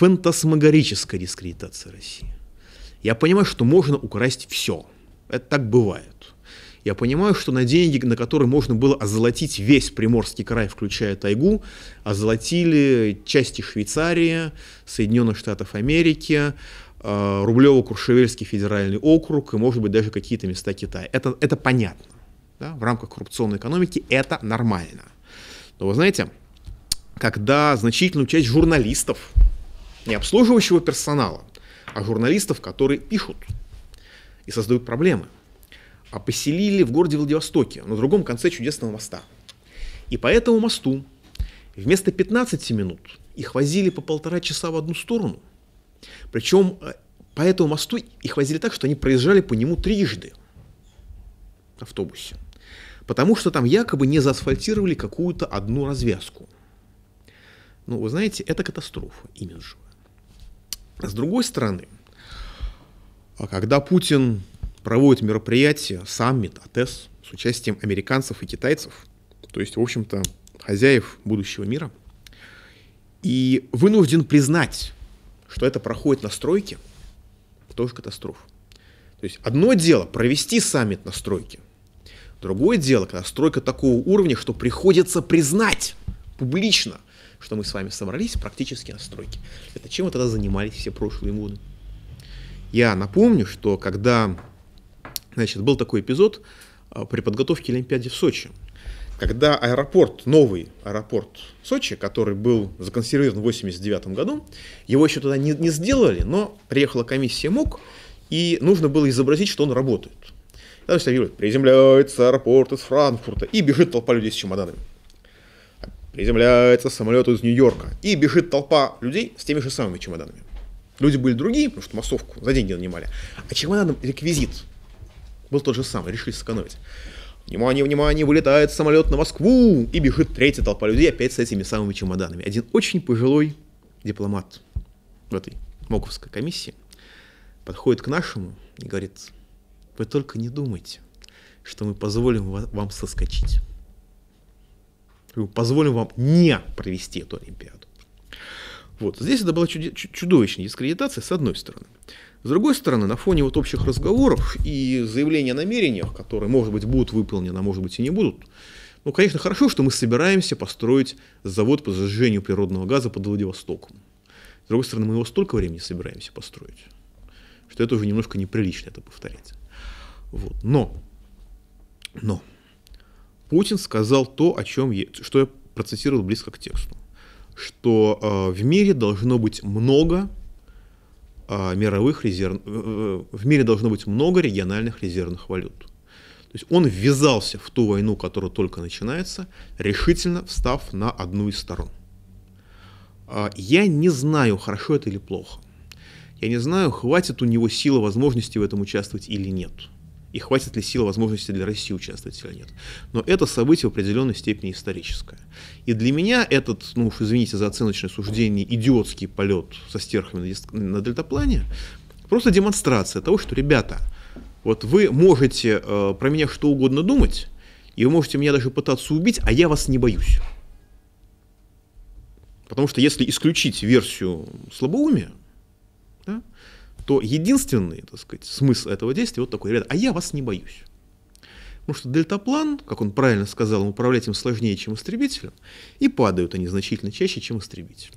фантасмагорическая дискредитация России. Я понимаю, что можно украсть все. Это так бывает. Я понимаю, что на деньги, на которые можно было озолотить весь Приморский край, включая тайгу, озолотили части Швейцарии, Соединенных Штатов Америки, э, Рублево-Куршевельский федеральный округ и, может быть, даже какие-то места Китая. Это, это понятно. Да? В рамках коррупционной экономики это нормально. Но вы знаете, когда значительную часть журналистов, не обслуживающего персонала, а журналистов, которые пишут и создают проблемы. А поселили в городе Владивостоке, на другом конце чудесного моста. И по этому мосту вместо 15 минут их возили по полтора часа в одну сторону. Причем э, по этому мосту их возили так, что они проезжали по нему трижды в автобусе. Потому что там якобы не заасфальтировали какую-то одну развязку. Ну, вы знаете, это катастрофа имиджевая. А с другой стороны, а когда Путин проводит мероприятие, саммит, АТЭС, с участием американцев и китайцев, то есть, в общем-то, хозяев будущего мира, и вынужден признать, что это проходит на стройке, тоже катастрофа. То есть одно дело провести саммит на стройке, другое дело, когда стройка такого уровня, что приходится признать публично, что мы с вами собрались практически на стройке. Это чем мы тогда занимались все прошлые годы? Я напомню, что когда значит, был такой эпизод а, при подготовке Олимпиады в Сочи, когда аэропорт, новый аэропорт Сочи, который был законсервирован в 1989 году, его еще тогда не, не сделали, но приехала комиссия МОК, и нужно было изобразить, что он работает. Тогда все приземляется аэропорт из Франкфурта, и бежит толпа людей с чемоданами. Приземляется самолет из Нью-Йорка. И бежит толпа людей с теми же самыми чемоданами. Люди были другие, потому что массовку за деньги нанимали. А чемодан реквизит был тот же самый, решили сэкономить. Внимание, внимание, вылетает самолет на Москву! И бежит третья толпа людей опять с этими самыми чемоданами. Один очень пожилой дипломат в этой Моковской комиссии подходит к нашему и говорит, вы только не думайте, что мы позволим вам соскочить позволим вам не провести эту Олимпиаду. Вот. Здесь это была чудовищная дискредитация, с одной стороны. С другой стороны, на фоне вот общих разговоров и заявления о намерениях, которые, может быть, будут выполнены, а может быть и не будут, ну, конечно, хорошо, что мы собираемся построить завод по сжижению природного газа под Владивостоком. С другой стороны, мы его столько времени собираемся построить, что это уже немножко неприлично это повторять. Вот. Но, но, Путин сказал то, о чем я, что я процитировал близко к тексту, что э, в мире должно быть много э, мировых резерв, э, э, в мире должно быть много региональных резервных валют. То есть он ввязался в ту войну, которая только начинается, решительно встав на одну из сторон. А, я не знаю, хорошо это или плохо. Я не знаю, хватит у него силы возможности в этом участвовать или нет и хватит ли сил возможности для России участвовать или нет. Но это событие в определенной степени историческое. И для меня этот, ну уж извините за оценочное суждение, идиотский полет со стерхами на дельтаплане, просто демонстрация того, что, ребята, вот вы можете э, про меня что угодно думать, и вы можете меня даже пытаться убить, а я вас не боюсь. Потому что если исключить версию слабоумия, да, то единственный, так сказать, смысл этого действия вот такой, ребята, а я вас не боюсь. Потому что дельтаплан, как он правильно сказал, управлять им сложнее, чем истребителем, и падают они значительно чаще, чем истребитель.